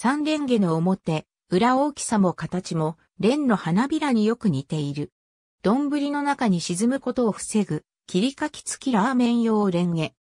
三連下の表、裏大きさも形も、蓮の花びらによく似ている。丼の中に沈むことを防ぐ、切りかき付きラーメン用蓮下。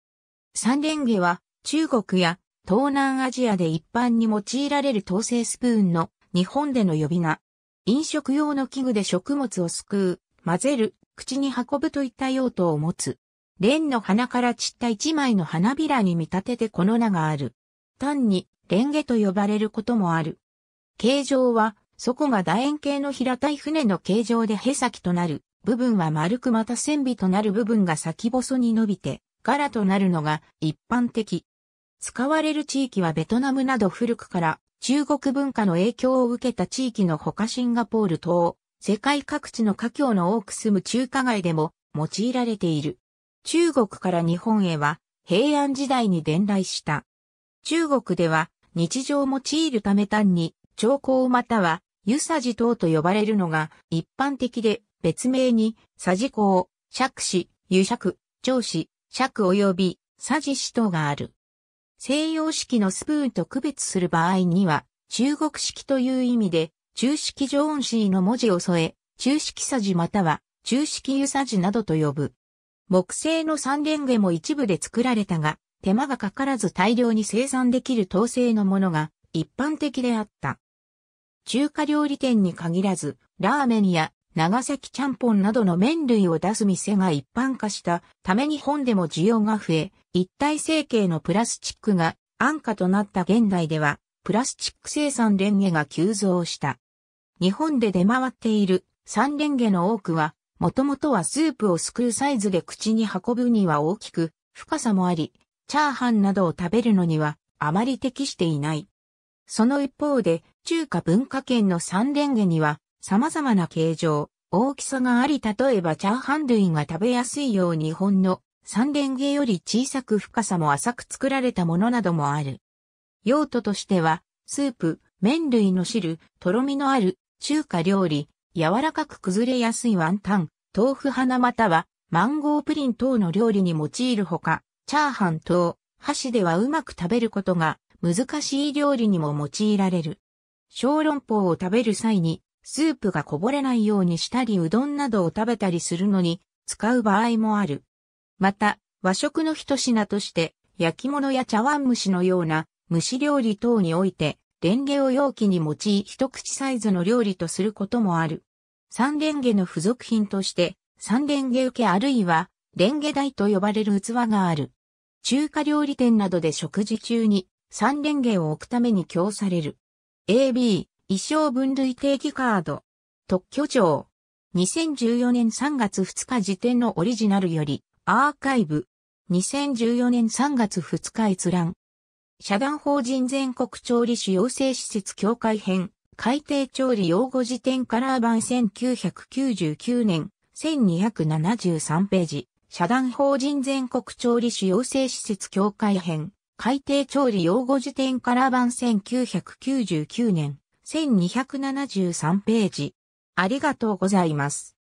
三連下は、中国や東南アジアで一般に用いられる統制スプーンの日本での呼び名。飲食用の器具で食物をすくう、混ぜる、口に運ぶといった用途を持つ。蓮の花から散った一枚の花びらに見立ててこの名がある。単にレンゲと呼ばれることもある。形状は、底が楕円形の平たい船の形状でへさきとなる、部分は丸くまた線尾となる部分が先細に伸びて、柄となるのが一般的。使われる地域はベトナムなど古くから中国文化の影響を受けた地域のほかシンガポール等、世界各地の華僑の多く住む中華街でも用いられている。中国から日本へは平安時代に伝来した。中国では日常を用いるため単に、兆候または、湯さじ等と呼ばれるのが一般的で、別名に、さじ講、杓子、湯釈、上子、尺及び、さじ子等がある。西洋式のスプーンと区別する場合には、中国式という意味で、中式上音詞の文字を添え、中式さじまたは、中式湯さじなどと呼ぶ。木製の三連下も一部で作られたが、手間がかからず大量に生産できる統制のものが一般的であった。中華料理店に限らず、ラーメンや長崎ちゃんぽんなどの麺類を出す店が一般化したため日本でも需要が増え、一体成形のプラスチックが安価となった現代では、プラスチック生産レンゲが急増した。日本で出回っている三レンゲの多くは、もともとはスープをすくうサイズで口に運ぶには大きく、深さもあり、チャーハンなどを食べるのにはあまり適していない。その一方で、中華文化圏の三連下には様々な形状、大きさがあり、例えばチャーハン類が食べやすいよう日本の三連下より小さく深さも浅く作られたものなどもある。用途としては、スープ、麺類の汁、とろみのある中華料理、柔らかく崩れやすいワンタン、豆腐花またはマンゴープリン等の料理に用いるほか、チャーハン等、箸ではうまく食べることが難しい料理にも用いられる。小籠包を食べる際に、スープがこぼれないようにしたりうどんなどを食べたりするのに使う場合もある。また、和食の一品として、焼き物や茶碗蒸しのような蒸し料理等において、レンゲを容器に用い一口サイズの料理とすることもある。三レンゲの付属品として、三レンゲ受けあるいは、レンゲ台と呼ばれる器がある。中華料理店などで食事中に三連芸を置くために供される。AB、衣装分類定義カード。特許庁。2014年3月2日時点のオリジナルより、アーカイブ。2014年3月2日閲覧。社団法人全国調理師養成施設協会編、海底調理用語辞典カラー版1999年、1273ページ。社団法人全国調理師養成施設協会編、海底調理用語辞典から版1999年、1273ページ。ありがとうございます。